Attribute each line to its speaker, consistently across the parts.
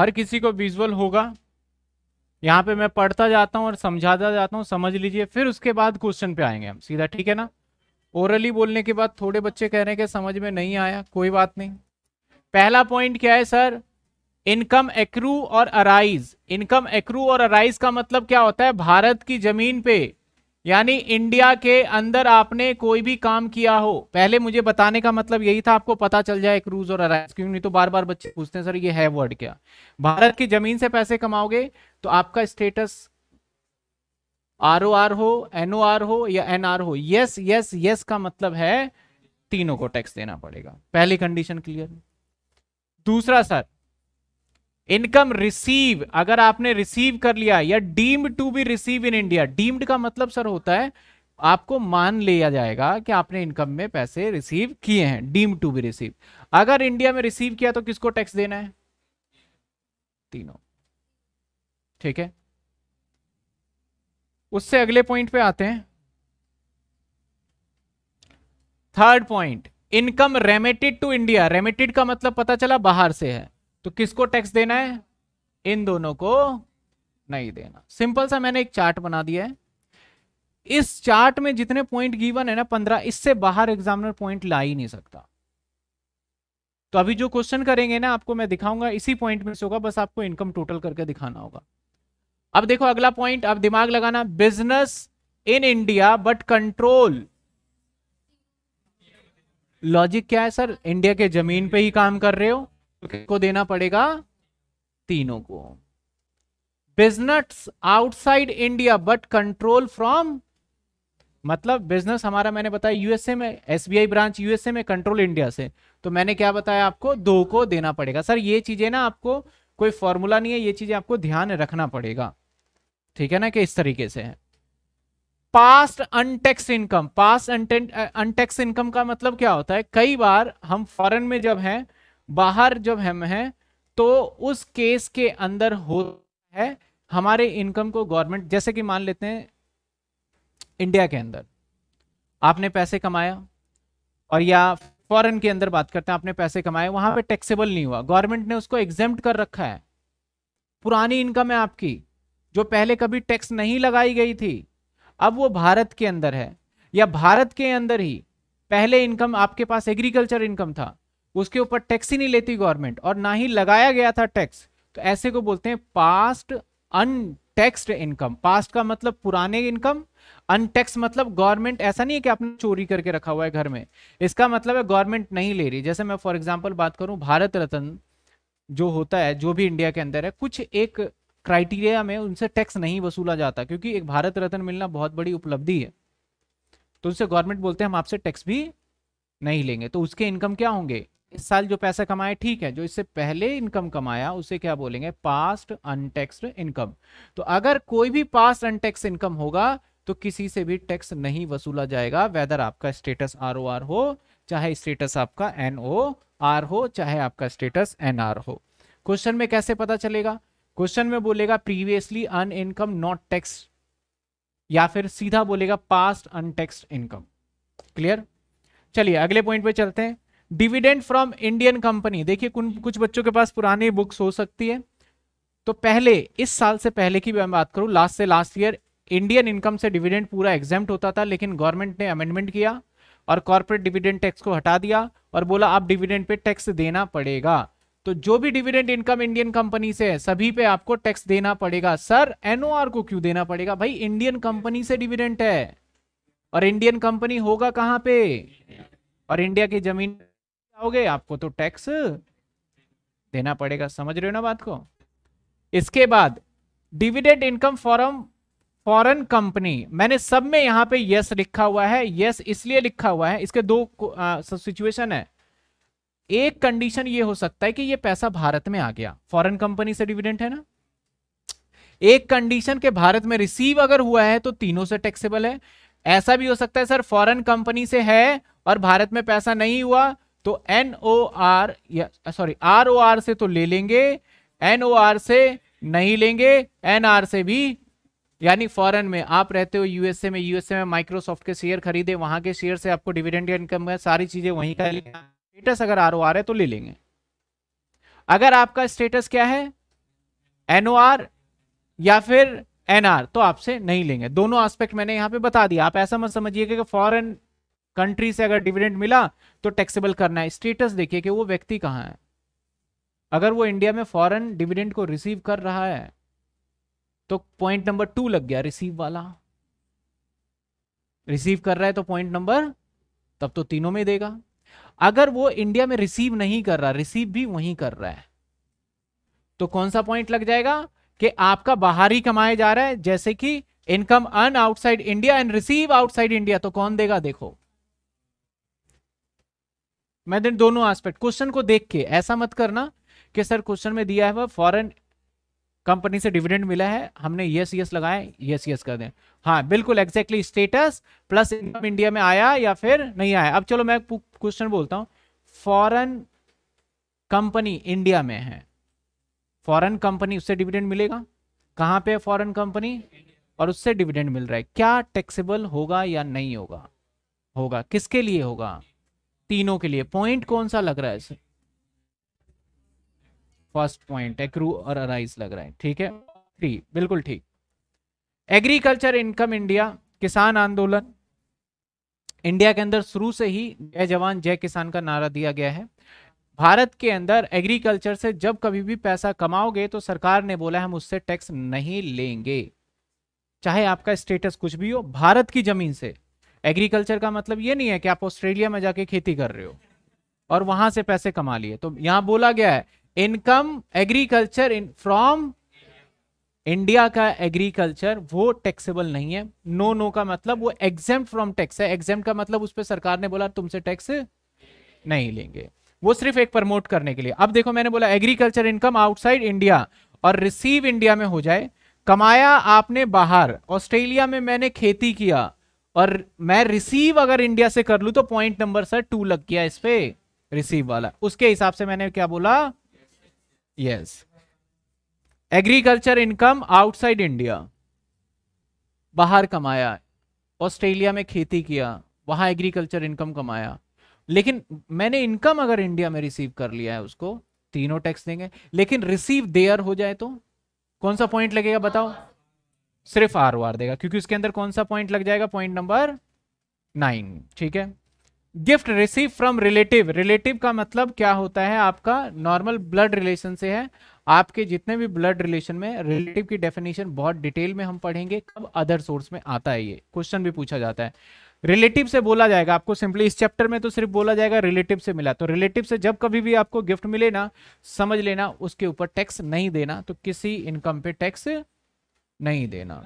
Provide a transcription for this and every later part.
Speaker 1: हर किसी को विजुअल होगा यहाँ पे मैं पढ़ता जाता हूँ और समझाता जाता हूँ समझ लीजिए फिर उसके बाद क्वेश्चन पे आएंगे हम सीधा ठीक है ना ओरली बोलने के बाद थोड़े बच्चे कह रहे हैं कि समझ में नहीं आया कोई बात नहीं पहला पॉइंट क्या है सर इनकम एक्रू और अराइज इनकम एक्रू और अराइज का मतलब क्या होता है भारत की जमीन पे यानी इंडिया के अंदर आपने कोई भी काम किया हो पहले मुझे बताने का मतलब यही था आपको पता चल जाए क्रूज और अराइज क्यों नहीं तो बार बार बच्चे पूछते हैं सर ये है वर्ड क्या भारत की जमीन से पैसे कमाओगे तो आपका स्टेटस आर ओ आर हो एन ओ आर हो या एन आर हो यस यस यस का मतलब है तीनों को टैक्स देना पड़ेगा पहली कंडीशन क्लियर दूसरा सर इनकम रिसीव अगर आपने रिसीव कर लिया या deemed to be receive in India deemed का मतलब सर होता है आपको मान लिया जाएगा कि आपने इनकम में पैसे रिसीव किए हैं डीम टू बी रिसीव अगर इंडिया में रिसीव किया तो किसको टैक्स देना है तीनों ठीक है उससे अगले पॉइंट पे आते हैं third point income remitted to India remitted का मतलब पता चला बाहर से है तो किसको टैक्स देना है इन दोनों को नहीं देना सिंपल सा मैंने एक चार्ट बना दिया है इस चार्ट में जितने पॉइंट गिवन है ना पंद्रह इससे बाहर एग्जामिनर पॉइंट ला ही नहीं सकता तो अभी जो क्वेश्चन करेंगे ना आपको मैं दिखाऊंगा इसी पॉइंट में से होगा बस आपको इनकम टोटल करके दिखाना होगा अब देखो अगला पॉइंट अब दिमाग लगाना business in India but control logic क्या है सर इंडिया के जमीन पे ही काम कर रहे हो को देना पड़ेगा तीनों को business outside India but control from मतलब बिजनेस हमारा मैंने बताया यूएसए में एसबीआई ब्रांच यूएसए में कंट्रोल इंडिया से तो मैंने क्या बताया आपको दो को देना पड़ेगा सर ये चीजें ना आपको कोई फॉर्मूला नहीं है ये चीजें आपको ध्यान रखना पड़ेगा ठीक है ना कि इस तरीके से है past untaxed income past untaxed income का मतलब क्या होता है कई बार हम फॉरन में जब हैं बाहर जब हम हैं तो उस केस के अंदर हो है हमारे इनकम को गवर्नमेंट जैसे कि मान लेते हैं इंडिया के अंदर आपने पैसे कमाया और या फॉरेन के अंदर बात करते हैं आपने पैसे कमाए वहां पे टैक्सेबल नहीं हुआ गवर्नमेंट ने उसको एग्जेम्प्ट कर रखा है पुरानी इनकम है आपकी जो पहले कभी टैक्स नहीं लगाई गई थी अब वो भारत के अंदर है या भारत के अंदर ही पहले इनकम आपके पास एग्रीकल्चर इनकम था उसके ऊपर टैक्स ही नहीं लेती गवर्नमेंट और ना ही लगाया गया था टैक्स तो ऐसे को बोलते हैं पास्ट अनटैक्सड इनकम पास्ट का मतलब पुराने इनकम अनटैक्स मतलब गवर्नमेंट ऐसा नहीं है कि आपने चोरी करके रखा हुआ है घर में इसका मतलब है गवर्नमेंट नहीं ले रही जैसे मैं फॉर एग्जाम्पल बात करूँ भारत रत्न जो होता है जो भी इंडिया के अंदर है कुछ एक क्राइटेरिया में उनसे टैक्स नहीं वसूला जाता क्योंकि एक भारत रत्न मिलना बहुत बड़ी उपलब्धि है तो उनसे गवर्नमेंट बोलते हैं हम आपसे टैक्स भी नहीं लेंगे तो उसके इनकम क्या होंगे इस साल जो पैसा कमाया ठीक है जो इससे पहले इनकम कमाया उसे क्या बोलेंगे पास्ट अनटैक्स्ड इनकम तो अगर कोई भी पास्ट अनटेक्स इनकम होगा तो किसी से भी टैक्स नहीं वसूला जाएगा वेदर आपका स्टेटस आर ओ आर हो चाहे स्टेटस आपका एन ओ आर हो चाहे आपका स्टेटस एन आर हो क्वेश्चन में कैसे पता चलेगा क्वेश्चन में बोलेगा प्रीवियसली अन इनकम नॉट टैक्स या फिर सीधा बोलेगा पास्ट अनटैक्स इनकम क्लियर चलिए अगले पॉइंट पे चलते हैं डिविडेंड फ्रॉम इंडियन कंपनी देखिए कुछ बच्चों के पास पुरानी बुक्स हो सकती है तो पहले इस साल से पहले की मैं बात करूं लास्ट से लास्ट ईयर इंडियन इनकम से डिविडेंड पूरा एग्जाम होता था लेकिन गवर्नमेंट ने अमेंडमेंट किया और कॉर्पोरेट डिविडेंड टैक्स को हटा दिया और बोला आप डिविडेंड पे टैक्स देना पड़ेगा तो जो भी डिविडेंड इनकम इंडियन कंपनी से है सभी पे आपको टैक्स देना पड़ेगा सर एनओआर को क्यों देना पड़ेगा भाई इंडियन कंपनी से डिविडेंड है और इंडियन कंपनी होगा कहां पे और इंडिया की जमीन आओगे आपको तो टैक्स देना पड़ेगा समझ रहे हो ना बात को इसके बाद dividend income from foreign company मैंने सब में यहां पे यस लिखा हुआ है यस इसलिए लिखा हुआ है इसके दो सिचुएशन है एक कंडीशन ये हो सकता है कि ये पैसा भारत में आ गया फॉरेन कंपनी से डिविडेंट है ना एक कंडीशन के भारत में रिसीव अगर हुआ है तो तीनों से टैक्सेबल है ऐसा भी हो सकता है सर फॉरेन कंपनी से है और भारत में पैसा नहीं हुआ तो N O R sorry R O R से तो ले लेंगे एन ओ आर से नहीं लेंगे एन आर से भी यानी फॉरेन में आप रहते हो यूएसए में यूएसए में माइक्रोसॉफ्ट के शेयर खरीदे वहां के शेयर से आपको डिविडेंड इनकम है सारी चीजें वहीं का स्टेटस अगर आर ओ आर है तो ले लेंगे अगर आपका स्टेटस क्या है एन ओ आर या फिर एनआर तो आपसे नहीं लेंगे दोनों एस्पेक्ट मैंने यहां पे बता दिया आप ऐसा मत समझिएगा कि फॉरेन कंट्री से अगर डिविडेंड मिला तो टैक्सेबल करना है स्टेटस देखिए कि वो व्यक्ति कहाँ है अगर वो इंडिया में फॉरेन डिविडेंड को रिसीव कर रहा है तो पॉइंट नंबर टू लग गया रिसीव वाला रिसीव कर रहा है तो पॉइंट नंबर तब तो तीनों में देगा अगर वो इंडिया में रिसीव नहीं कर रहा रिसीव भी वहीं कर रहा है तो कौन सा पॉइंट लग जाएगा कि आपका बाहर ही कमाया जा रहा है जैसे कि income earn outside India and receive outside India तो कौन देगा देखो मैं दिन दोनों एस्पेक्ट क्वेश्चन को देख के ऐसा मत करना कि सर क्वेश्चन में दिया है वह फॉरन कंपनी से डिविडेंड मिला है हमने यस यस लगाए यस यस कर दें हाँ बिल्कुल exactly status plus income India में आया या फिर नहीं आया अब चलो मैं क्वेश्चन बोलता हूँ फॉरन कंपनी इंडिया में है फॉरन कंपनी उससे डिविडेंड मिलेगा कहाँ पे है फॉरेन कंपनी और उससे डिविडेंड मिल रहा है क्या टैक्सेबल होगा या नहीं होगा होगा किसके लिए होगा तीनों के लिए पॉइंट कौन सा लग रहा है सर फर्स्ट पॉइंट एक्रू और अराइज लग रहा है ठीक है थ्री बिल्कुल ठीक एग्रीकल्चर इनकम इंडिया किसान आंदोलन इंडिया के अंदर शुरू से ही जय जवान जय किसान का नारा दिया गया है भारत के अंदर एग्रीकल्चर से जब कभी भी पैसा कमाओगे तो सरकार ने बोला हम उससे टैक्स नहीं लेंगे चाहे आपका स्टेटस कुछ भी हो भारत की जमीन से एग्रीकल्चर का मतलब ये नहीं है कि आप ऑस्ट्रेलिया में जाके खेती कर रहे हो और वहां से पैसे कमा लिए तो यहां बोला गया है income agriculture in from India का एग्रीकल्चर वो टैक्सेबल नहीं है नो no, नो no का मतलब वो एग्जाम फ्रॉम टैक्स है एग्जाम का मतलब उस पर सरकार ने बोला तुमसे टैक्स नहीं लेंगे वो सिर्फ एक प्रमोट करने के लिए अब देखो मैंने बोला एग्रीकल्चर इनकम आउटसाइड इंडिया और रिसीव इंडिया में हो जाए कमाया आपने बाहर ऑस्ट्रेलिया में मैंने खेती किया और मैं रिसीव अगर इंडिया से कर लू तो पॉइंट नंबर सर टू लग गया इस पे रिसीव वाला उसके हिसाब से मैंने क्या बोला yes agriculture income outside India बाहर कमाया ऑस्ट्रेलिया में खेती किया वहां एग्रीकल्चर इनकम कमाया लेकिन मैंने इनकम अगर इंडिया में रिसीव कर लिया है उसको तीनों टैक्स देंगे लेकिन रिसीव देयर हो जाए तो कौन सा पॉइंट लगेगा बताओ सिर्फ आर ओ आर देगा क्योंकि उसके अंदर कौन सा पॉइंट लग जाएगा पॉइंट नंबर नाइन ठीक है gift receive from relative relative का मतलब क्या होता है आपका नॉर्मल ब्लड रिलेशन से है आपके जितने भी ब्लड रिलेशन में रिलेटिव की डेफिनेशन बहुत डिटेल में हम पढ़ेंगे कब अदर सोर्स में आता है ये क्वेश्चन भी पूछा जाता है रिलेटिव से बोला जाएगा आपको सिंपली इस चैप्टर में तो सिर्फ बोला जाएगा रिलेटिव से मिला तो रिलेटिव से जब कभी भी आपको गिफ्ट मिले ना समझ लेना उसके ऊपर टैक्स नहीं देना तो किसी इनकम पे टैक्स नहीं देना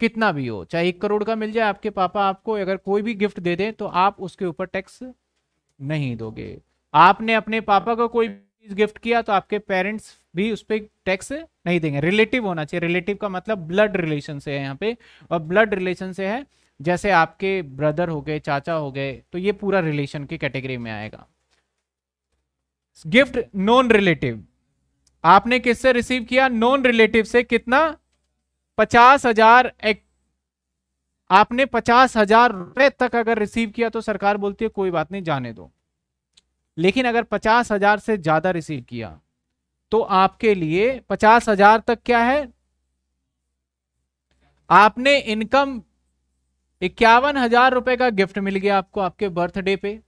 Speaker 1: कितना भी हो चाहे एक करोड़ का मिल जाए आपके पापा आपको अगर कोई भी गिफ्ट दे दें तो आप उसके ऊपर टैक्स नहीं दोगे आपने अपने पापा को कोई गिफ्ट किया तो आपके पेरेंट्स भी उस पर टैक्स नहीं देंगे रिलेटिव होना चाहिए रिलेटिव का मतलब ब्लड रिलेशन से है यहाँ पे और ब्लड रिलेशन से है जैसे आपके ब्रदर हो गए चाचा हो गए तो ये पूरा रिलेशन की कैटेगरी में आएगा गिफ्ट नॉन रिलेटिव आपने किससे रिसीव किया नॉन रिलेटिव से कितना पचास हजार एक, आपने पचास हजार रुपए तक अगर रिसीव किया तो सरकार बोलती है कोई बात नहीं जाने दो लेकिन अगर पचास हजार से ज्यादा रिसीव किया तो आपके लिए पचास हजार तक क्या है आपने इनकम इक्यावन हजार रुपए का गिफ्ट मिल गया आपको आपके बर्थडे पे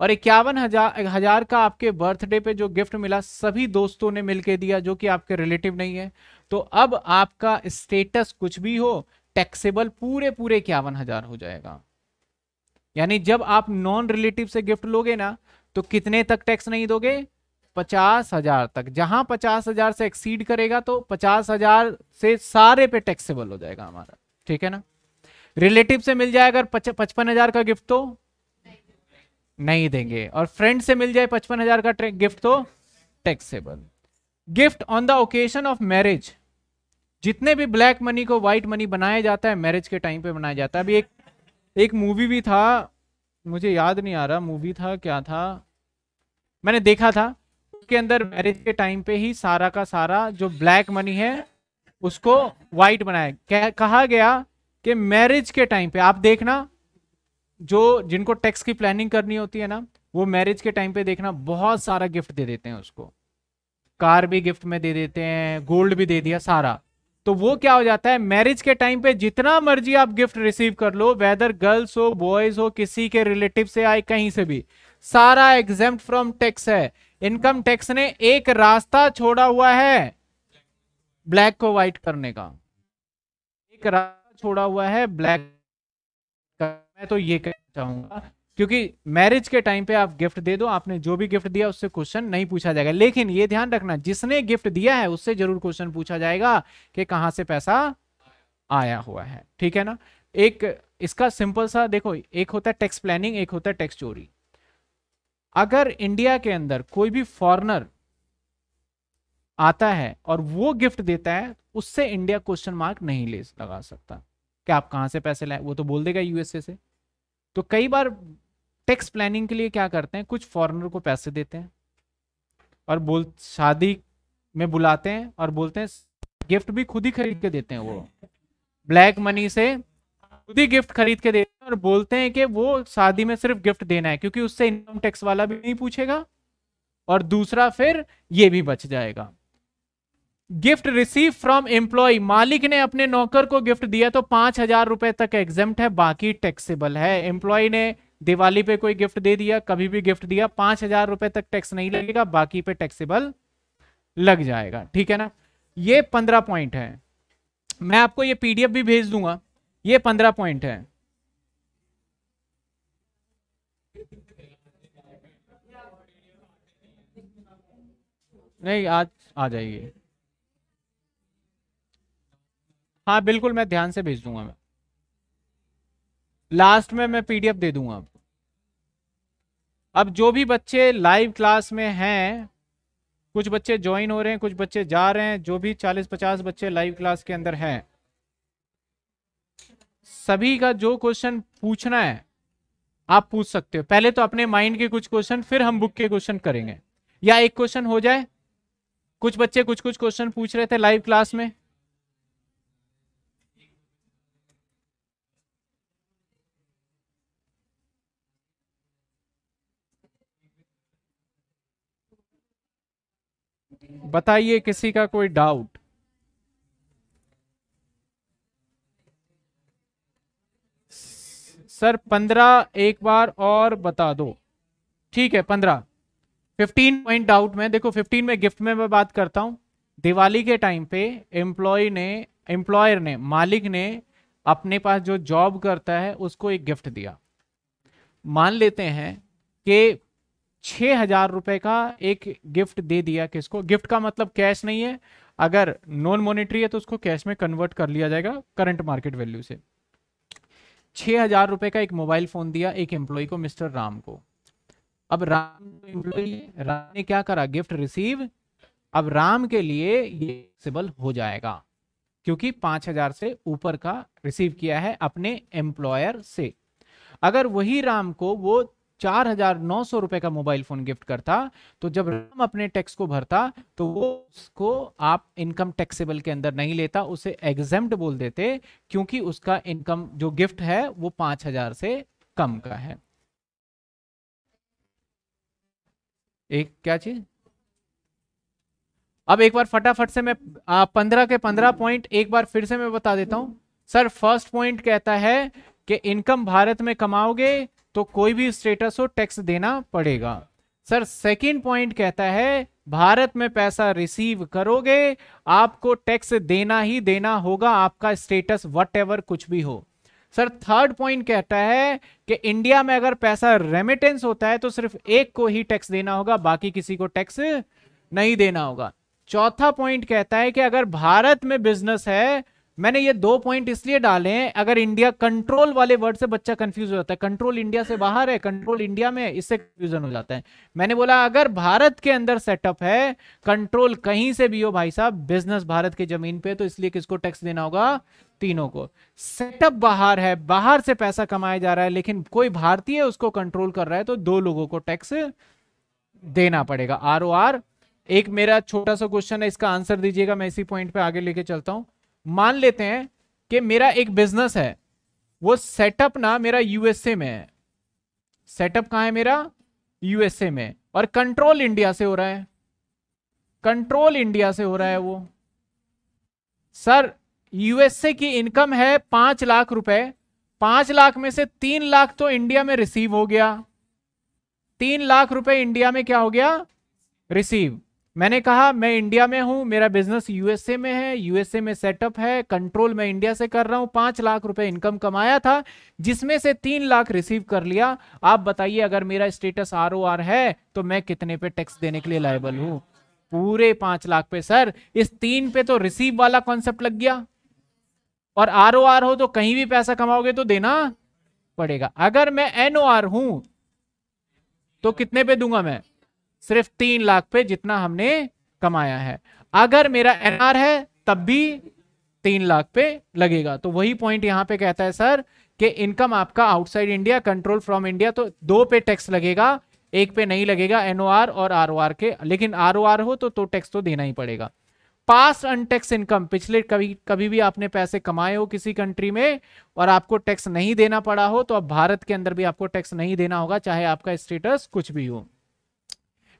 Speaker 1: और इक्यावन हजार हजार का आपके बर्थडे पे जो गिफ्ट मिला सभी दोस्तों ने मिलके दिया जो कि आपके रिलेटिव नहीं है तो अब आपका स्टेटस कुछ भी हो टैक्सेबल पूरे पूरे इक्यावन हजार हो जाएगा यानी जब आप नॉन रिलेटिव से गिफ्ट लोगे ना तो कितने तक टैक्स नहीं दोगे पचास हजार तक जहां पचास हजार से एक्सीड करेगा तो पचास हजार से सारे पे टैक्सेबल हो जाएगा हमारा ठीक है ना रिलेटिव से मिल जाए अगर पचपन हजार का गिफ्ट तो नहीं देंगे और फ्रेंड से मिल जाए पचपन हजार का गिफ्ट तो taxable gift on the occasion of marriage जितने भी ब्लैक मनी को वाइट मनी बनाया जाता है मैरिज के टाइम पे बनाया जाता है अभी एक एक मूवी भी था मुझे याद नहीं आ रहा मूवी था क्या था मैंने देखा था उसके अंदर मैरिज के टाइम पे ही सारा का सारा जो ब्लैक मनी है उसको वाइट बनाया कहा गया कि मैरिज के टाइम पे आप देखना जो जिनको टैक्स की प्लानिंग करनी होती है ना वो मैरिज के टाइम पे देखना बहुत सारा गिफ्ट दे देते हैं उसको कार भी गिफ्ट में दे देते हैं गोल्ड भी दे दिया सारा तो वो क्या हो जाता है मैरिज के टाइम पे जितना मर्जी आप गिफ्ट रिसीव कर लो वेदर गर्ल्स हो बॉयज हो किसी के रिलेटिव से आए कहीं से भी सारा एग्जाम फ्रॉम टैक्स है इनकम टैक्स ने एक रास्ता छोड़ा हुआ है ब्लैक को व्हाइट करने का एक रास्ता छोड़ा हुआ है ब्लैक मैं तो ये कहना चाहूँगा क्योंकि मैरिज के टाइम पे आप गिफ्ट दे दो आपने जो भी गिफ्ट दिया उससे क्वेश्चन नहीं पूछा जाएगा लेकिन ये ध्यान रखना जिसने गिफ्ट दिया है उससे जरूर क्वेश्चन पूछा जाएगा कि कहाँ से पैसा आया हुआ है ठीक है ना एक इसका सिंपल सा देखो एक होता है टैक्स प्लानिंग एक होता है टैक्स चोरी अगर इंडिया के अंदर कोई भी फॉरनर आता है और वो गिफ्ट देता है उससे इंडिया क्वेश्चन मार्क नहीं ले लगा सकता कि आप कहां से पैसे लाए वो तो बोल देगा यूएसए से तो कई बार टैक्स प्लानिंग के लिए क्या करते हैं कुछ फॉरेनर को पैसे देते हैं और बोल शादी में बुलाते हैं और बोलते हैं गिफ्ट भी खुद ही खरीद के देते हैं वो ब्लैक मनी से खुद ही गिफ्ट खरीद के देते हैं और बोलते हैं कि वो शादी में सिर्फ गिफ्ट देना है क्योंकि उससे इनकम टैक्स वाला भी नहीं पूछेगा और दूसरा फिर ये भी बच जाएगा गिफ्ट रिसीव फ्रॉम एम्प्लॉय मालिक ने अपने नौकर को गिफ्ट दिया तो पांच हजार रुपए तक एग्जाम है बाकी टैक्सेबल है एम्प्लॉय ने दिवाली पे कोई गिफ्ट दे दिया कभी भी गिफ्ट दिया पांच हजार रुपए तक टैक्स नहीं लगेगा बाकी पे टैक्सेबल लग जाएगा ठीक है ना ये पंद्रह पॉइंट है मैं आपको ये पीडीएफ भी भेज दूंगा ये पंद्रह पॉइंट है नहीं आज आ जाइए हाँ बिल्कुल मैं ध्यान से भेज दूंगा मैं लास्ट में मैं पीडीएफ दे दूंगा आपको अब जो भी बच्चे लाइव क्लास में हैं कुछ बच्चे ज्वाइन हो रहे हैं कुछ बच्चे जा रहे हैं जो भी 40-50 बच्चे लाइव क्लास के अंदर हैं सभी का जो क्वेश्चन पूछना है आप पूछ सकते हो पहले तो अपने माइंड के कुछ क्वेश्चन फिर हम बुक के क्वेश्चन करेंगे या एक क्वेश्चन हो जाए कुछ बच्चे कुछ कुछ क्वेश्चन पूछ रहे थे लाइव क्लास में बताइए किसी का कोई डाउट सर पंद्रह एक बार और बता दो ठीक है पंद्रह फिफ्टीन पॉइंट डाउट में देखो फिफ्टीन में गिफ्ट में मैं बात करता हूं दिवाली के टाइम पे एम्प्लॉय ने एम्प्लॉयर ने मालिक ने अपने पास जो जॉब करता है उसको एक गिफ्ट दिया मान लेते हैं कि छः हजार रुपये का एक गिफ्ट दे दिया किसको गिफ्ट का मतलब कैश नहीं है अगर नॉन मोनिट्री है तो उसको कैश में कन्वर्ट कर लिया जाएगा करंट मार्केट वैल्यू से छः हजार रुपये का एक मोबाइल फ़ोन दिया एक एम्प्लॉय को मिस्टर राम को अब राम एम्प्लॉय राम ने क्या करा गिफ्ट रिसीव अब राम के लिए ये सिबल हो जाएगा क्योंकि पांच हजार से ऊपर का रिसीव किया है अपने एम्प्लॉयर से अगर वही राम को वो चार हजार नौ सौ रुपए का मोबाइल फोन गिफ्ट करता तो जब राम अपने टैक्स को भरता तो वो उसको आप इनकम टैक्सेबल के अंदर नहीं लेता उसे एग्जेम्प्ट बोल देते क्योंकि उसका इनकम जो गिफ्ट है वो पांच हजार से कम का है एक क्या चीज अब एक बार फटाफट से मैं पंद्रह के पंद्रह पॉइंट एक बार फिर से मैं बता देता हूं सर फर्स्ट पॉइंट कहता है कि इनकम भारत में कमाओगे तो कोई भी स्टेटस हो टैक्स देना पड़ेगा सर सेकंड पॉइंट कहता है भारत में पैसा रिसीव करोगे आपको टैक्स देना ही देना होगा आपका स्टेटस वट कुछ भी हो सर थर्ड पॉइंट कहता है कि इंडिया में अगर पैसा रेमिटेंस होता है तो सिर्फ एक को ही टैक्स देना होगा बाकी किसी को टैक्स नहीं देना होगा चौथा पॉइंट कहता है कि अगर भारत में बिजनेस है मैंने ये दो पॉइंट इसलिए डाले हैं अगर इंडिया कंट्रोल वाले वर्ड से बच्चा कंफ्यूज हो जाता है कंट्रोल इंडिया से बाहर है कंट्रोल इंडिया में इससे कंफ्यूजन हो जाता है मैंने बोला अगर भारत के अंदर सेटअप है कंट्रोल कहीं से भी हो भाई साहब बिजनेस भारत के जमीन पे तो इसलिए किसको टैक्स देना होगा तीनों को सेटअप बाहर है बाहर से पैसा कमाया जा रहा है लेकिन कोई भारतीय उसको कंट्रोल कर रहा है तो दो लोगों को टैक्स देना पड़ेगा आर ओ आर एक मेरा छोटा सा क्वेश्चन है इसका आंसर दीजिएगा मैं इसी पॉइंट पे आगे लेके चलता हूं मान लेते हैं कि मेरा एक बिजनेस है वो सेटअप ना मेरा यूएसए में है सेटअप कहा है मेरा यूएसए में और कंट्रोल इंडिया से हो रहा है कंट्रोल इंडिया से हो रहा है वो सर यूएसए की इनकम है पांच लाख रुपए पांच लाख में से तीन लाख तो इंडिया में रिसीव हो गया तीन लाख रुपए इंडिया में क्या हो गया रिसीव मैंने कहा मैं इंडिया में हूं मेरा बिजनेस यूएसए में है यूएसए में सेटअप है कंट्रोल मैं इंडिया से कर रहा हूं पांच लाख रुपए इनकम कमाया था जिसमें से तीन लाख रिसीव कर लिया आप बताइए अगर मेरा स्टेटस आर है तो मैं कितने पे टैक्स देने के लिए लाइबल हूं पूरे पांच लाख पे सर इस तीन पे तो रिसीव वाला कॉन्सेप्ट लग गया और आर ओ आर हो तो कहीं भी पैसा कमाओगे तो देना पड़ेगा अगर मैं एन ओ आर हूं तो कितने पे दूंगा मैं सिर्फ तीन लाख पे जितना हमने कमाया है अगर मेरा एनआर है तब भी तीन लाख पे लगेगा तो वही पॉइंट यहां पे कहता है सर कि इनकम आपका outside India control from India तो दो पे टैक्स लगेगा एक पे नहीं लगेगा एनओआर और आरओआर के लेकिन आरओआर हो तो, तो टैक्स तो देना ही पड़ेगा पास अनटैक्स इनकम पिछले कभी कभी भी आपने पैसे कमाए हो किसी कंट्री में और आपको टैक्स नहीं देना पड़ा हो तो अब भारत के अंदर भी आपको टैक्स नहीं देना होगा चाहे आपका स्टेटस कुछ भी हो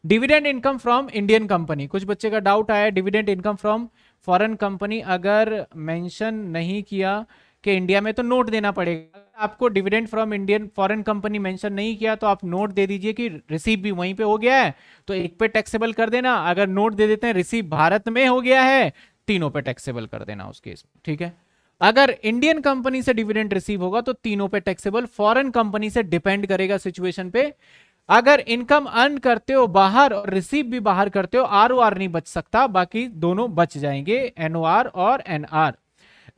Speaker 1: dividend income from Indian company कुछ बच्चे का डाउट आया dividend income from foreign company अगर मेंशन नहीं किया कि इंडिया में तो नोट देना पड़ेगा आपको dividend from Indian foreign company mention नहीं किया तो आप नोट दे दीजिए कि रिसीव भी वहीं पे हो गया है तो एक पे टैक्सेबल कर देना अगर नोट दे देते हैं रिसीव भारत में हो गया है तीनों पे टैक्सेबल कर देना उस केस ठीक है अगर इंडियन कंपनी से डिविडेंड रिसीव होगा तो तीनों पे टैक्सेबल फॉरेन कंपनी से डिपेंड करेगा सिचुएशन पे अगर इनकम अर्न करते हो बाहर और रिसीव भी बाहर करते हो आर ओ आर नहीं बच सकता बाकी दोनों बच जाएंगे एन ओ आर और एन आर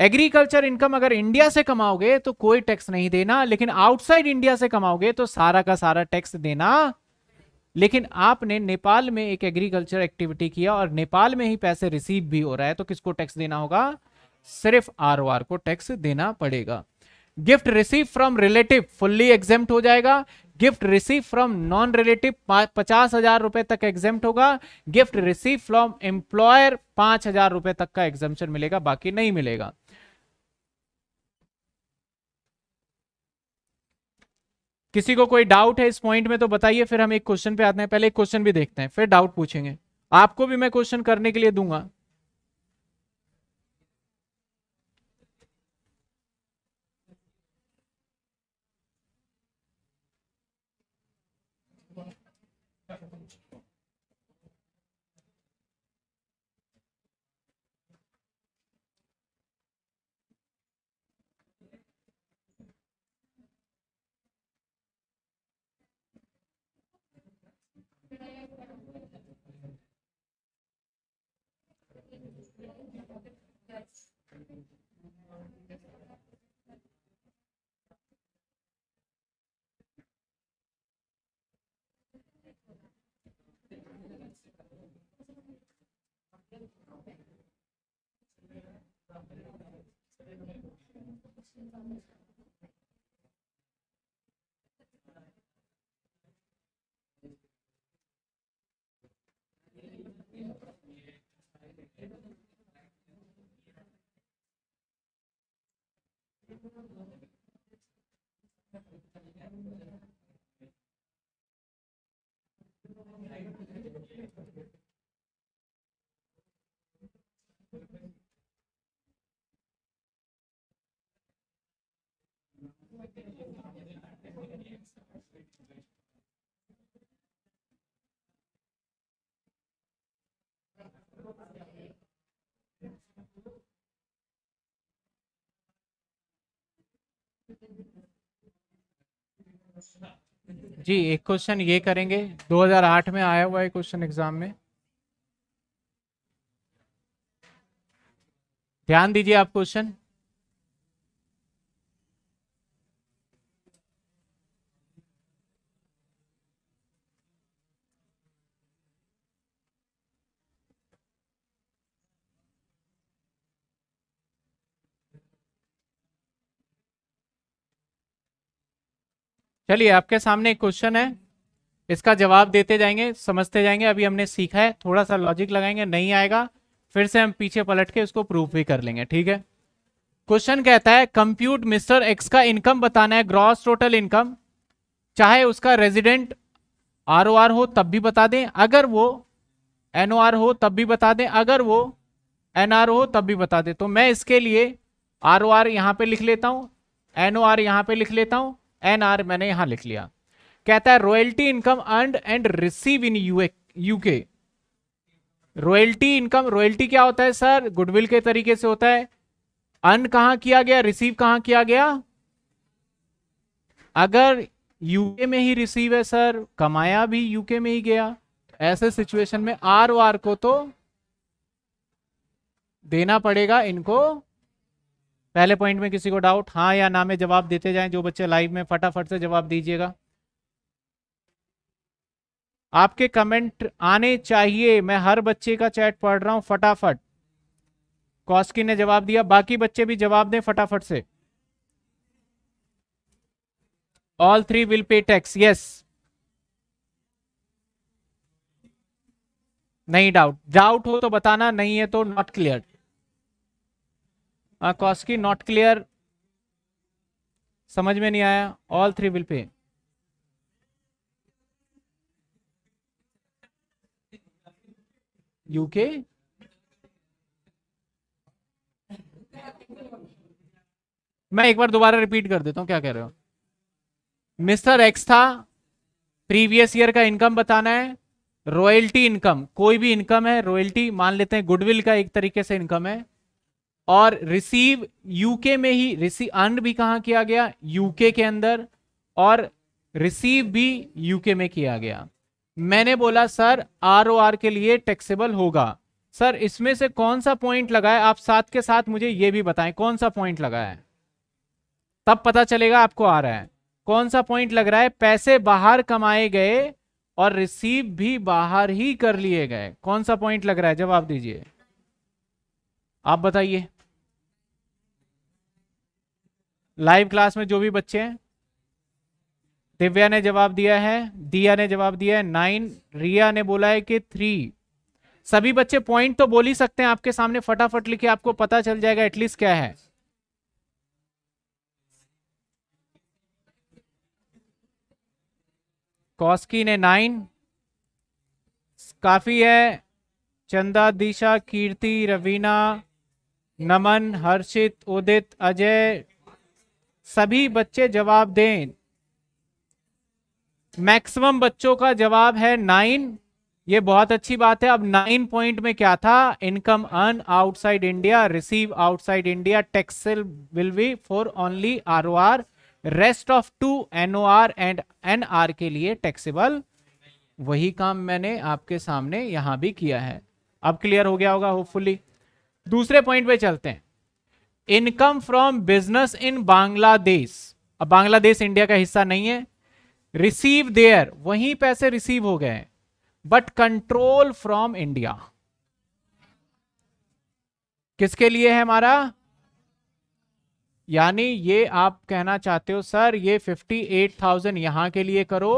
Speaker 1: एग्रीकल्चर इनकम अगर इंडिया से कमाओगे तो कोई टैक्स नहीं देना लेकिन आउटसाइड इंडिया से कमाओगे तो सारा का सारा टैक्स देना लेकिन आपने नेपाल में एक एग्रीकल्चर एक्टिविटी किया और नेपाल में ही पैसे रिसीव भी हो रहा है तो किसको टैक्स देना होगा सिर्फ आर को टैक्स देना पड़ेगा gift receive from relative fully exempt हो जाएगा gift receive from non relative पचास हजार रुपए तक एग्जेम्प्ट होगा गिफ्ट रिसीव फ्रॉम एम्प्लॉयर पांच हजार रुपए तक का एग्जेम्पन मिलेगा बाकी नहीं मिलेगा किसी को कोई डाउट है इस पॉइंट में तो बताइए फिर हम एक क्वेश्चन पे आते हैं पहले एक क्वेश्चन भी देखते हैं फिर डाउट पूछेंगे आपको भी मैं क्वेश्चन करने के लिए दूंगा जी एक क्वेश्चन ये करेंगे 2008 में आया हुआ है क्वेश्चन एग्जाम में ध्यान दीजिए आप क्वेश्चन चलिए आपके सामने एक क्वेश्चन है इसका जवाब देते जाएंगे समझते जाएंगे अभी हमने सीखा है थोड़ा सा लॉजिक लगाएंगे नहीं आएगा फिर से हम पीछे पलट के उसको प्रूफ भी कर लेंगे ठीक है क्वेश्चन कहता है कंप्यूट मिस्टर एक्स का इनकम बताना है ग्रॉस टोटल इनकम चाहे उसका रेजिडेंट आर ओ आर हो तब भी बता दें अगर वो एन ओ आर हो तब भी बता दें अगर वो एन आर हो तब भी बता दें तो मैं इसके लिए आर ओ आर यहाँ पे लिख लेता हूँ एन ओ आर यहाँ पे लिख लेता हूँ एन आर मैंने यहां लिख लिया कहता है royalty income earn and receive in UK royalty income royalty क्या होता है सर गुडविल के तरीके से होता है अर्न कहां किया गया रिसीव कहां किया गया अगर यूके में ही रिसीव है सर कमाया भी यूके में ही गया तो ऐसे सिचुएशन में आर वार को तो देना पड़ेगा इनको पहले पॉइंट में किसी को डाउट हाँ या ना में जवाब देते जाएं जो बच्चे लाइव में फटाफट से जवाब दीजिएगा आपके कमेंट आने चाहिए मैं हर बच्चे का चैट पढ़ रहा हूं फटाफट कॉस्की ने जवाब दिया बाकी बच्चे भी जवाब दें फटाफट से all three will pay tax yes नहीं डाउट डाउट हो तो बताना नहीं है तो नॉट क्लियर कॉस्की नॉट क्लियर समझ में नहीं आया all three will pay UK मैं एक बार दोबारा रिपीट कर देता हूं क्या कह रहे हो मिस्टर एक्स था प्रीवियस ईयर का इनकम बताना है रॉयल्टी इनकम कोई भी इनकम है रॉयल्टी मान लेते हैं गुडविल का एक तरीके से इनकम है और रिसीव यूके में ही रिसीव अर्न भी कहाँ किया गया यूके के अंदर और रिसीव भी यूके में किया गया मैंने बोला सर आर ओ आर के लिए टैक्सेबल होगा सर इसमें से कौन सा पॉइंट लगाए आप साथ के साथ मुझे ये भी बताएं कौन सा पॉइंट लगा है तब पता चलेगा आपको आ रहा है कौन सा पॉइंट लग रहा है पैसे बाहर कमाए गए और रिसीव भी बाहर ही कर लिए गए कौन सा पॉइंट लग रहा है जवाब दीजिए आप बताइए लाइव क्लास में जो भी बच्चे हैं दिव्या ने जवाब दिया है दिया ने जवाब दिया है नाइन रिया ने बोला है कि थ्री सभी बच्चे पॉइंट तो बोल ही सकते हैं आपके सामने फटाफट लिखे आपको पता चल जाएगा एटलीस्ट क्या है कॉस्की ने नाइन काफी है चंदा दिशा कीर्ति रवीना नमन हर्षित उदित अजय सभी बच्चे जवाब दें मैक्सिमम बच्चों का जवाब है नाइन ये बहुत अच्छी बात है अब नाइन पॉइंट में क्या था income earn outside India receive outside India taxable will be for only R O R rest of two N O R and N R के लिए टैक्सेबल वही काम मैंने आपके सामने यहां भी किया है अब क्लियर हो गया होगा होपफुली दूसरे पॉइंट पे चलते हैं income from business in Bangladesh अब बांग्लादेश इंडिया का हिस्सा नहीं है रिसीव देयर वहीं पैसे रिसीव हो गए बट कंट्रोल फ्रॉम इंडिया किसके लिए है हमारा यानी ये आप कहना चाहते हो सर ये 58,000 यहां के लिए करो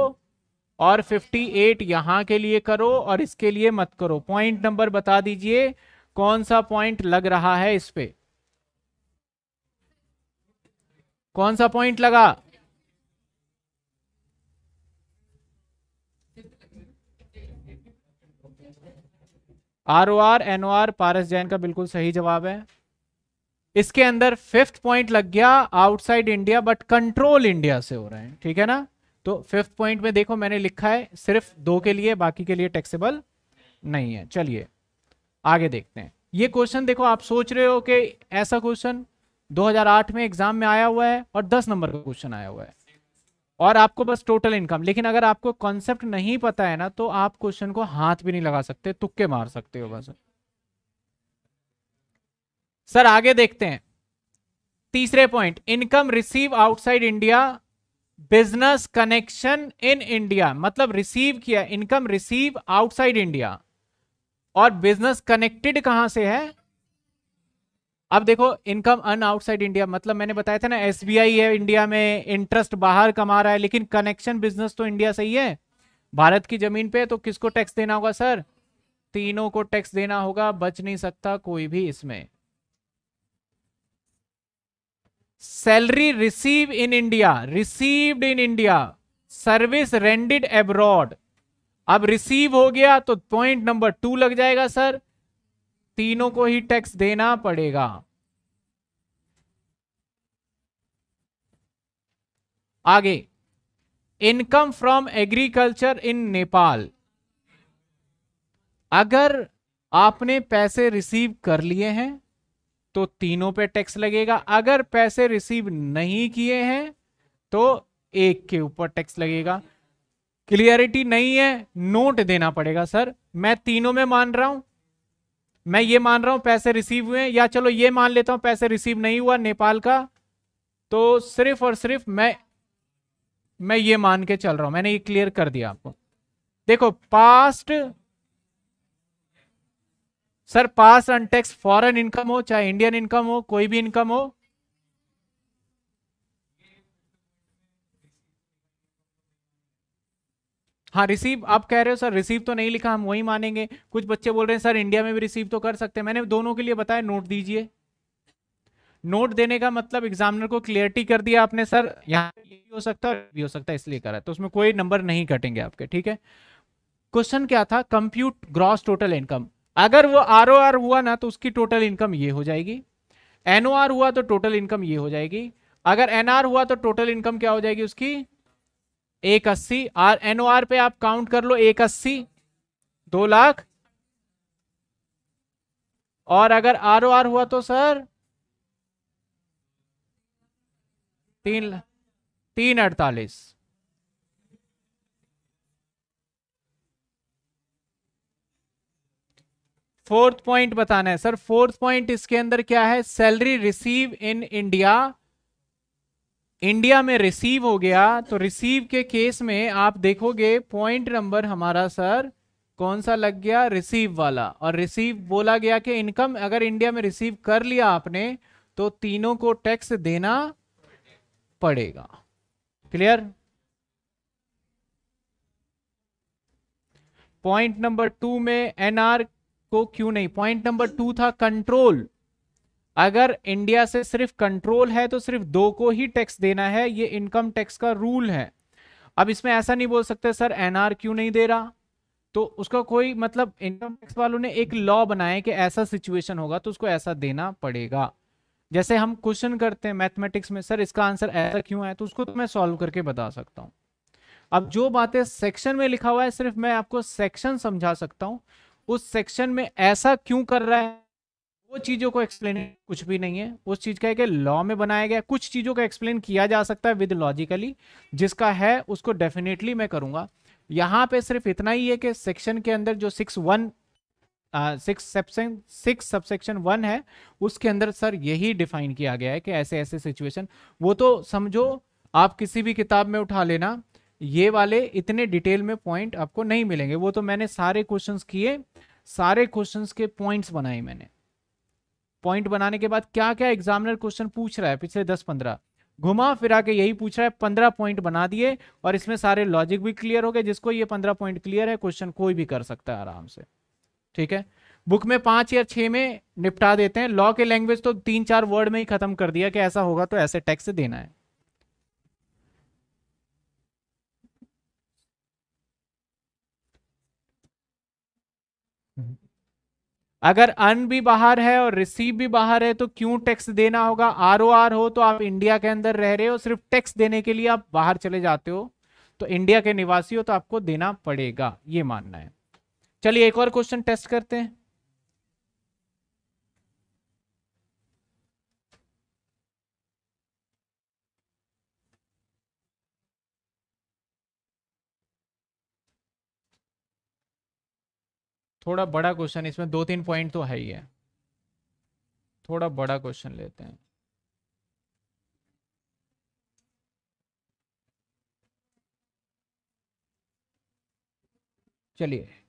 Speaker 1: और 58 यहां के लिए करो और इसके लिए मत करो पॉइंट नंबर बता दीजिए कौन सा पॉइंट लग रहा है इस पर कौन सा पॉइंट लगा R O R N O R Paras Jain का बिल्कुल सही जवाब है इसके अंदर फिफ्थ पॉइंट लग गया outside India but control India से हो रहे हैं ठीक है ना तो फिफ्थ पॉइंट में देखो मैंने लिखा है सिर्फ दो के लिए बाकी के लिए टैक्सेबल नहीं है चलिए आगे देखते हैं ये क्वेश्चन देखो आप सोच रहे हो कि ऐसा क्वेश्चन 2008 में एग्जाम में आया हुआ है और 10 नंबर का क्वेश्चन आया हुआ है और आपको बस टोटल इनकम लेकिन अगर आपको कॉन्सेप्ट नहीं पता है ना तो आप क्वेश्चन को हाथ भी नहीं लगा सकते तुक्के मार सकते हो बस सर आगे देखते हैं तीसरे point income receive outside India business connection in India मतलब रिसीव किया इनकम रिसीव आउटसाइड इंडिया और बिजनेस कनेक्टेड कहां से है अब देखो इनकम अन आउटसाइड इंडिया मतलब मैंने बताया था ना एसबीआई है इंडिया में इंटरेस्ट बाहर कमा रहा है लेकिन कनेक्शन बिजनेस तो इंडिया से ही है भारत की जमीन पे तो किसको टैक्स देना होगा सर तीनों को टैक्स देना होगा बच नहीं सकता कोई भी इसमें salary receive in India received in India service rendered abroad अब रिसीव हो गया तो पॉइंट नंबर टू लग जाएगा सर तीनों को ही टैक्स देना पड़ेगा आगे income from agriculture in Nepal अगर आपने पैसे रिसीव कर लिए हैं तो तीनों पे टैक्स लगेगा अगर पैसे रिसीव नहीं किए हैं तो एक के ऊपर टैक्स लगेगा क्लियरिटी नहीं है नोट देना पड़ेगा सर मैं तीनों में मान रहा हूं मैं ये मान रहा हूँ पैसे रिसीव हुए या चलो ये मान लेता हूँ पैसे रिसीव नहीं हुआ नेपाल का तो सिर्फ और सिर्फ मैं मैं ये मान के चल रहा हूँ मैंने ये क्लियर कर दिया आपको देखो past sir past untaxed foreign income हो चाहे इंडियन इनकम हो कोई भी इनकम हो हाँ रिसीव आप कह रहे हो सर रिसीव तो नहीं लिखा हम वही मानेंगे कुछ बच्चे बोल रहे हैं सर इंडिया में भी रिसीव तो कर सकते हैं मैंने दोनों के लिए बताया नोट दीजिए नोट देने का मतलब एग्जामिनर को क्लियरिटी कर दिया आपने सर यहाँ भी हो सकता है भी हो सकता है इसलिए करा तो उसमें कोई नंबर नहीं कटेंगे आपके ठीक है क्वेश्चन क्या था कंप्यूट ग्रॉस टोटल इनकम अगर वो आर हुआ ना तो उसकी टोटल इनकम ये हो जाएगी आर हुआ तो टोटल इनकम ये हो जाएगी अगर एनआर हुआ तो टोटल इनकम क्या हो जाएगी उसकी एक अस्सी आर एन ओ आर पे आप काउंट कर लो एक अस्सी दो लाख और अगर आर ओ आर हुआ तो सर तीन तीन अड़तालीस फोर्थ पॉइंट बताना है सर फोर्थ पॉइंट इसके अंदर क्या है salary receive in India India में रिसीव हो गया तो रिसीव के केस में आप देखोगे पॉइंट नंबर हमारा सर कौन सा लग गया रिसीव वाला और रिसीव बोला गया कि इनकम अगर इंडिया में रिसीव कर लिया आपने तो तीनों को टैक्स देना पड़ेगा क्लियर पॉइंट नंबर टू में एनआर को क्यों नहीं पॉइंट नंबर टू था कंट्रोल अगर इंडिया से सिर्फ कंट्रोल है तो सिर्फ दो को ही टैक्स देना है ये इनकम टैक्स का रूल है अब इसमें ऐसा नहीं बोल सकते सर एनआर क्यों नहीं दे रहा तो उसका कोई मतलब इनकम टैक्स वालों ने एक लॉ बनाया कि ऐसा सिचुएशन होगा तो उसको ऐसा देना पड़ेगा जैसे हम क्वेश्चन करते हैं मैथमेटिक्स में सर इसका आंसर ऐसा क्यों है तो उसको तो मैं सॉल्व करके बता सकता हूँ अब जो बातें सेक्शन में लिखा हुआ है सिर्फ मैं आपको सेक्शन समझा सकता हूँ उस सेक्शन में ऐसा क्यों कर रहा है वो चीज़ों को एक्सप्लेन कुछ भी नहीं है उस चीज़ का है कि लॉ में बनाया गया कुछ चीज़ों को एक्सप्लेन किया जा सकता है विद लॉजिकली जिसका है उसको डेफिनेटली मैं करूँगा यहाँ पे सिर्फ इतना ही है कि सेक्शन के अंदर जो six one six section six subsection one है उसके अंदर सर यही डिफाइन किया गया है कि ऐसे ऐसे सिचुएशन वो तो समझो आप किसी भी किताब में उठा लेना ये वाले इतने डिटेल में पॉइंट आपको नहीं मिलेंगे वो तो मैंने सारे क्वेश्चंस किए सारे क्वेश्चंस के पॉइंट्स बनाए मैंने पॉइंट बनाने के बाद क्या क्या एग्जामिनर क्वेश्चन पूछ रहा है पिछले दस पंद्रह घुमा फिरा के यही पूछ रहा है पंद्रह पॉइंट बना दिए और इसमें सारे लॉजिक भी क्लियर हो गए जिसको ये पंद्रह पॉइंट क्लियर है क्वेश्चन कोई भी कर सकता है आराम से ठीक है बुक में पांच या छह में निपटा देते हैं लॉ के लैंग्वेज तो तीन चार वर्ड में ही खत्म कर दिया कि ऐसा होगा तो ऐसे टैक्स देना है अगर अन भी बाहर है और रिसीव भी बाहर है तो क्यों टैक्स देना होगा आर हो तो आप इंडिया के अंदर रह रहे हो सिर्फ टैक्स देने के लिए आप बाहर चले जाते हो तो इंडिया के निवासी हो तो आपको देना पड़ेगा ये मानना है चलिए एक और क्वेश्चन टेस्ट करते हैं थोड़ा बड़ा क्वेश्चन इसमें दो तीन पॉइंट तो है ही है थोड़ा बड़ा क्वेश्चन लेते हैं चलिए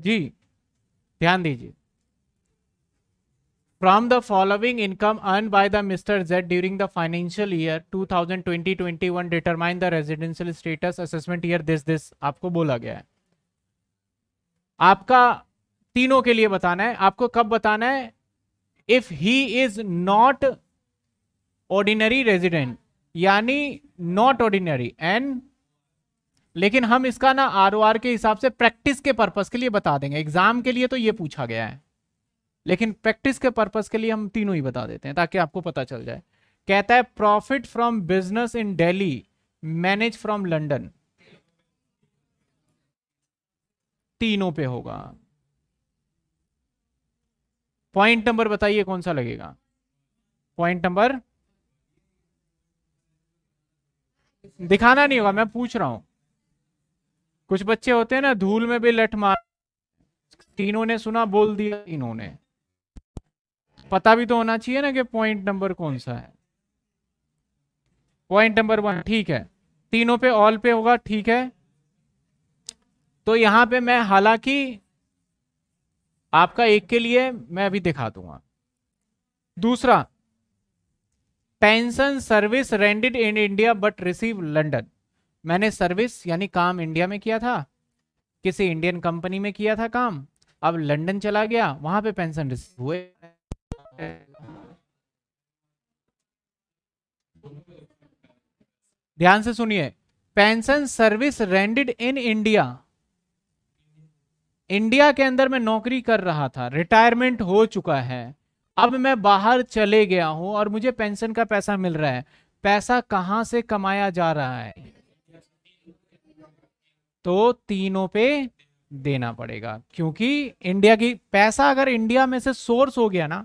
Speaker 1: जी ध्यान दीजिए from the following income earn by the mister Z during the financial year to 2020-21 determine the residential status assessment year this this आपको बोला गया है आपका तीनों के लिए बताना है आपको कब बताना है if he is not ordinary resident यानी नॉट ऑर्डिनरी एंड लेकिन हम इसका ना आर के हिसाब से प्रैक्टिस के पर्पज के लिए बता देंगे एग्जाम के लिए तो ये पूछा गया है लेकिन प्रैक्टिस के पर्पज के लिए हम तीनों ही बता देते हैं ताकि आपको पता चल जाए कहता है profit from business in Delhi manage from London तीनों पे होगा पॉइंट नंबर बताइए कौन सा लगेगा पॉइंट नंबर दिखाना नहीं होगा मैं पूछ रहा हूं कुछ बच्चे होते हैं ना धूल में भी लठ मार तीनों ने सुना बोल दिया तीनों ने पता भी तो होना चाहिए ना कि पॉइंट नंबर कौन सा है पॉइंट नंबर वन ठीक है तीनों पे ऑल पे होगा ठीक है तो यहां पे मैं हालांकि आपका एक के लिए मैं अभी दिखा दूंगा दूसरा pension service rendered in India but receive London मैंने सर्विस यानी काम इंडिया में किया था किसी इंडियन कंपनी में किया था काम अब लंदन चला गया वहां पे पेंशन रिसीव हुए ध्यान से सुनिए pension service rendered in India India के अंदर मैं नौकरी कर रहा था रिटायरमेंट हो चुका है अब मैं बाहर चले गया हूं और मुझे पेंशन का पैसा मिल रहा है पैसा कहां से कमाया जा रहा है तो तीनों पे देना पड़ेगा क्योंकि इंडिया की पैसा अगर इंडिया में से सोर्स हो गया ना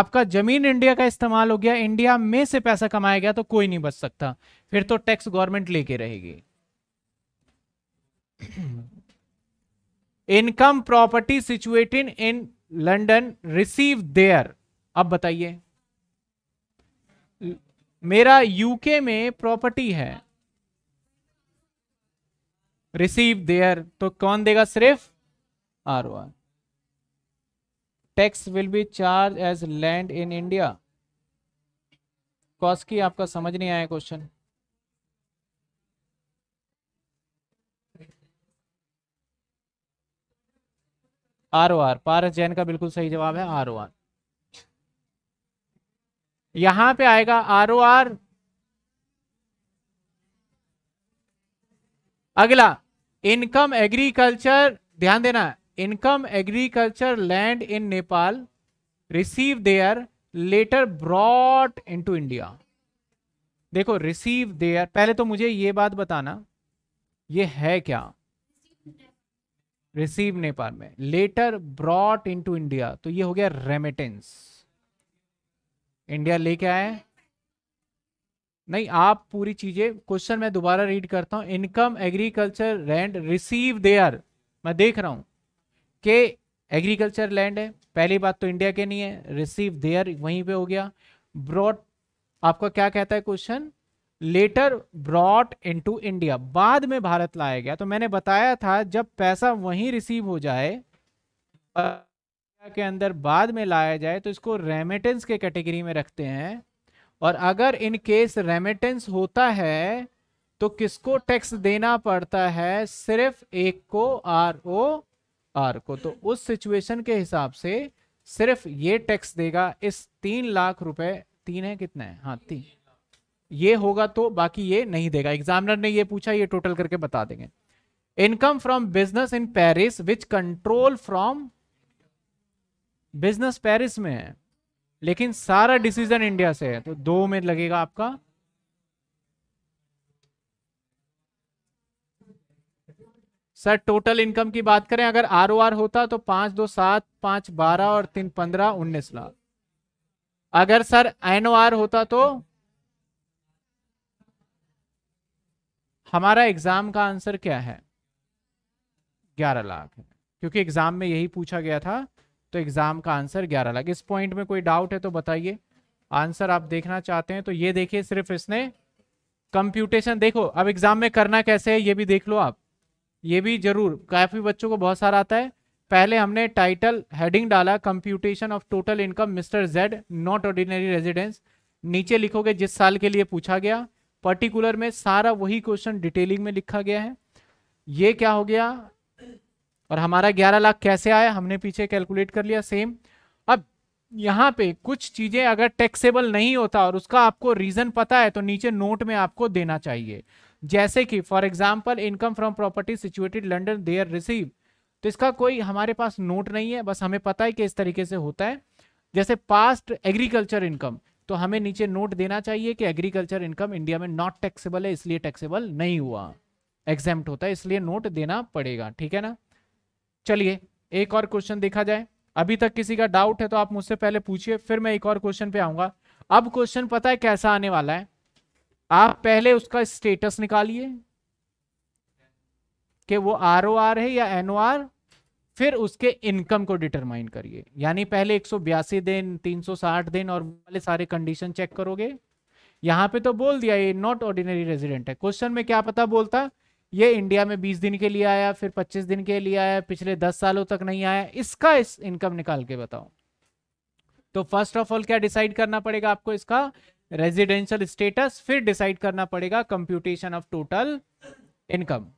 Speaker 1: आपका जमीन इंडिया का इस्तेमाल हो गया इंडिया में से पैसा कमाया गया तो कोई नहीं बच सकता फिर तो टैक्स गवर्नमेंट लेके रहेगी income property situated in London receive there अब बताइए मेरा यूके में प्रॉपर्टी है रिसीव देयर तो कौन देगा सिर्फ R O R tax will be charge as land in India कॉस्की आपका समझ नहीं आया question R O R Paras Jain का बिल्कुल सही जवाब है आर ओ आर यहां पे आएगा आर ओ आर अगला इनकम एग्रीकल्चर ध्यान देना income agriculture land in Nepal receive there later in into India देखो रिसीव देयर पहले तो मुझे ये बात बताना ये है क्या रिसीव नेपाल में लेटर इन इनटू इंडिया तो ये हो गया रेमिटेंस इंडिया लेके आए नहीं आप पूरी चीजें क्वेश्चन मैं दोबारा रीड करता हूँ income agriculture land receive there मैं देख रहा हूँ कि एग्रीकल्चर लैंड है पहली बात तो इंडिया के नहीं है रिसीव देयर वहीं पे हो गया ब्रॉड आपका क्या कहता है question later brought into India बाद में भारत लाया गया तो मैंने बताया था जब पैसा वहीं रिसीव हो जाए के अंदर बाद में लाया जाए तो इसको रेमिटेंस के कैटेगरी में रखते हैं और अगर इन केस रेमिटेंस होता है तो किसको टैक्स देना पड़ता है सिर्फ एक को आर ओ आर को तो उस सिचुएशन के हिसाब से सिर्फ ये टैक्स देगा इस तीन लाख रुपए तीन है कितना है हाँ तीन ये होगा तो बाकी ये नहीं देगा एग्जामिनर ने ये पूछा ये टोटल करके बता देंगे income from business in Paris which control from business Paris में है लेकिन सारा डिसीजन इंडिया से है तो दो में लगेगा आपका सर टोटल इनकम की बात करें अगर आर ओ आर होता तो पांच दो सात पांच बारह और तीन पंद्रह उन्नीस लाख अगर सर एन होता तो हमारा एग्जाम का आंसर क्या है ग्यारह लाख है क्योंकि एग्जाम में यही पूछा गया था तो एग्ज़ाम का आंसर ग्यारह लाख इस पॉइंट में कोई डाउट है तो बताइए आंसर आप देखना चाहते हैं तो ये देखिए सिर्फ इसने कंप्यूटेशन देखो अब एग्ज़ाम में करना कैसे है ये भी देख लो आप ये भी जरूर काफ़ी बच्चों को बहुत सारा आता है पहले हमने टाइटल हेडिंग डाला computation of total income mister Z not ordinary residence नीचे लिखोगे जिस साल के लिए पूछा गया पर्टिकुलर में सारा वही क्वेश्चन डिटेलिंग में लिखा गया है ये क्या हो गया और हमारा ग्यारह लाख कैसे आया हमने पीछे कैलकुलेट कर लिया सेम अब यहाँ पे कुछ चीज़ें अगर टैक्सेबल नहीं होता और उसका आपको रीज़न पता है तो नीचे नोट में आपको देना चाहिए जैसे कि for example income from property situated London there receive तो इसका कोई हमारे पास नोट नहीं है बस हमें पता है कि इस तरीके से होता है जैसे पास्ट एग्रीकल्चर इनकम तो हमें नीचे नोट देना चाहिए कि एग्रीकल्चर इनकम इंडिया में नॉट टैक्सेबल है इसलिए टैक्सेबल नहीं हुआ एग्जाम्प्ट होता है इसलिए नोट देना पड़ेगा ठीक है ना चलिए एक और क्वेश्चन देखा जाए अभी तक किसी का डाउट है तो आप मुझसे पहले पूछिए फिर मैं एक और क्वेश्चन पे आऊंगा अब क्वेश्चन पता है कैसा आने वाला है आप पहले उसका स्टेटस निकालिए कि वो आर ओ आर है या एन ओ आर फिर उसके इनकम को डिटरमाइन करिए यानी पहले एक दिन 360 दिन और वाले सारे कंडीशन चेक करोगे यहां पे तो बोल दिया ये नॉट ऑर्डिनरी रेजिडेंट है क्वेश्चन में क्या पता बोलता ये इंडिया में 20 दिन के लिए आया फिर 25 दिन के लिए आया पिछले 10 सालों तक नहीं आया इसका इस इनकम निकाल के बताओ तो फर्स्ट ऑफ ऑल क्या डिसाइड करना पड़ेगा आपको इसका रेजिडेंशियल स्टेटस फिर डिसाइड करना पड़ेगा computation of total income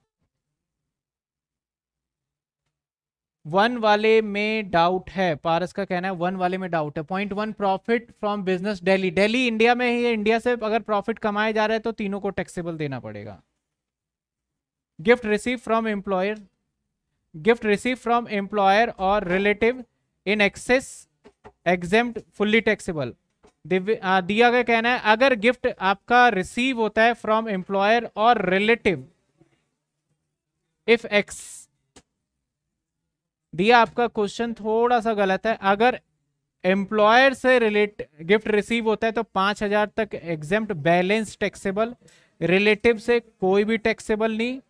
Speaker 1: one वाले में डाउट है पारस का कहना है वन वाले में डाउट है point one profit from business daily daily India में ही इंडिया से अगर प्रॉफिट कमाए जा रहे हैं तो तीनों को टैक्सेबल देना पड़ेगा gift receive from employer gift receive from employer और relative in excess exempt fully taxable दिया गया कहना है अगर गिफ्ट आपका रिसीव होता है फ्रॉम एम्प्लॉयर और रिलेटिव इफ एक्स दिया आपका क्वेश्चन थोड़ा सा गलत है अगर एम्प्लॉयर से रिलेट गिफ्ट रिसीव होता है तो पांच हजार तक एग्जेम्प्ट बैलेंस टैक्सेबल रिलेटिव से कोई भी टैक्सेबल नहीं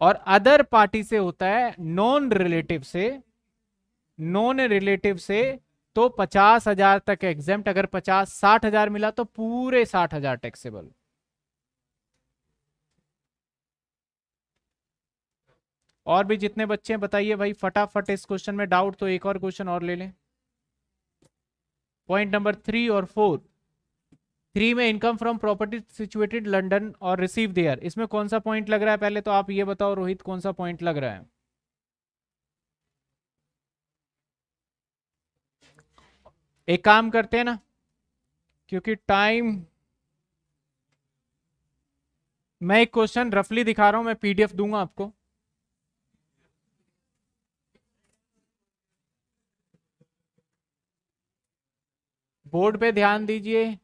Speaker 1: और अदर पार्टी से होता है नॉन रिलेटिव से नॉन रिलेटिव से तो पचास हजार तक एग्जाम अगर पचास साठ हजार मिला तो पूरे साठ हजार टैक्सेबल और भी जितने बच्चे हैं बताइए भाई फटाफट इस क्वेश्चन में डाउट तो एक और क्वेश्चन और ले लें पॉइंट नंबर थ्री और फोर थ्री में income from property situated London और रिसीव देयर इसमें कौन सा पॉइंट लग रहा है पहले तो आप ये बताओ रोहित कौन सा पॉइंट लग रहा है एक काम करते हैं ना क्योंकि टाइम मैं एक क्वेश्चन रफली दिखा रहा हूं मैं पीडीएफ दूंगा आपको बोर्ड पे ध्यान दीजिए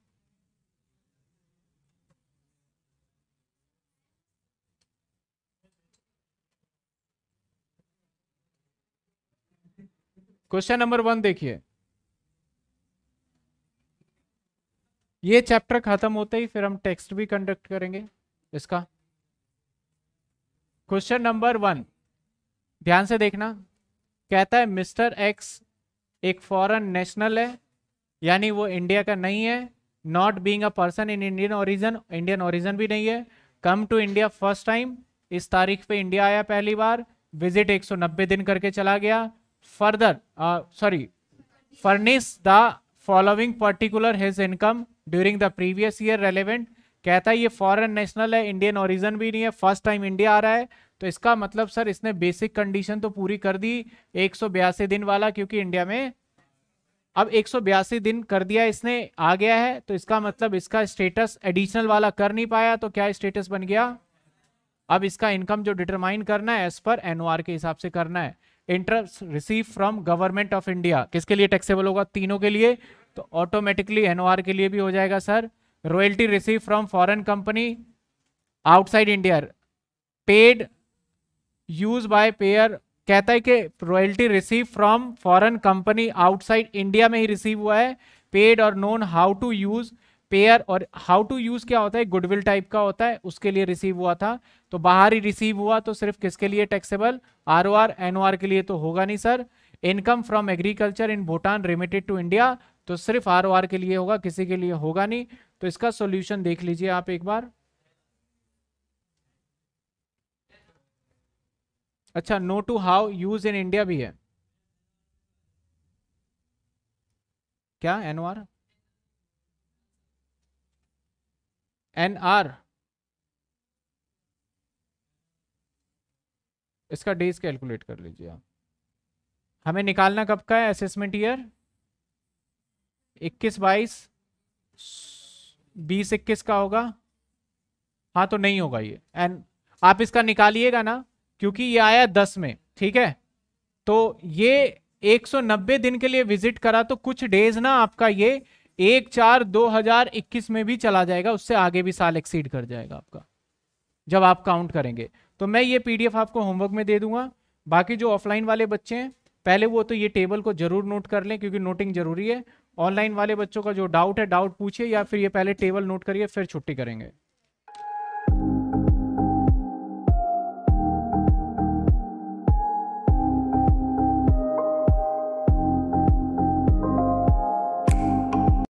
Speaker 1: क्वेश्चन नंबर वन देखिए ये चैप्टर खत्म होते ही फिर हम टेक्स्ट भी कंडक्ट करेंगे इसका क्वेश्चन नंबर वन ध्यान से देखना कहता है मिस्टर एक्स एक फॉरेन नेशनल है यानी वो इंडिया का नहीं है not being a person in Indian origin Indian origin भी नहीं है come to India first time इस तारीख पे इंडिया आया पहली बार विजिट 190 दिन करके चला गया further uh, sorry furnish the following particular his income during the previous year relevant कहता है ये फॉरन नेशनल है इंडियन ओरिजन भी नहीं है फर्स्ट टाइम इंडिया आ रहा है तो इसका मतलब सर इसने बेसिक कंडीशन तो पूरी कर दी एक दिन वाला क्योंकि इंडिया में अब एक दिन कर दिया इसने आ गया है तो इसका मतलब इसका स्टेटस एडिशनल वाला कर नहीं पाया तो क्या स्टेटस बन गया अब इसका इनकम जो डिटरमाइन करना है एज पर आर के हिसाब से करना है interest receive from government of India किसके लिए टैक्सेबल होगा तीनों के लिए तो ऑटोमेटिकली एनओआर के लिए भी हो जाएगा sir royalty receive from foreign company outside India paid use by payer कहता है कि royalty receive from foreign company outside India में ही रिसीव हुआ है पेड और known how to use payer और हाउ टू यूज क्या होता है गुडविल टाइप का होता है उसके लिए रिसीव हुआ था तो बाहर ही रिसीव हुआ तो सिर्फ किसके लिए taxable R O R N O R के लिए तो होगा नहीं sir income from agriculture in Bhutan remitted to India तो सिर्फ आर ओ आर के लिए होगा किसी के लिए होगा नहीं तो इसका सोल्यूशन देख लीजिए आप एक बार अच्छा no two how use in India भी है क्या एनओआर एन आर इसका डेज कैलकुलेट कर लीजिए आप हमें निकालना कब का है असेसमेंट ईयर 21 बाईस बीस इक्कीस का होगा हाँ तो नहीं होगा ये एंड आप इसका निकालिएगा ना क्योंकि ये आया दस में ठीक है तो ये 190 दिन के लिए विजिट करा तो कुछ डेज ना आपका ये एक चार 2021 में भी चला जाएगा उससे आगे भी साल एक्सीड कर जाएगा आपका जब आप काउंट करेंगे तो मैं ये पीडीएफ आपको होमवर्क में दे दूंगा बाकी जो ऑफलाइन वाले बच्चे हैं पहले वो तो ये टेबल को जरूर नोट कर लें क्योंकि नोटिंग जरूरी है ऑनलाइन वाले बच्चों का जो डाउट है डाउट पूछिए या फिर ये पहले टेबल नोट करिए फिर छुट्टी करेंगे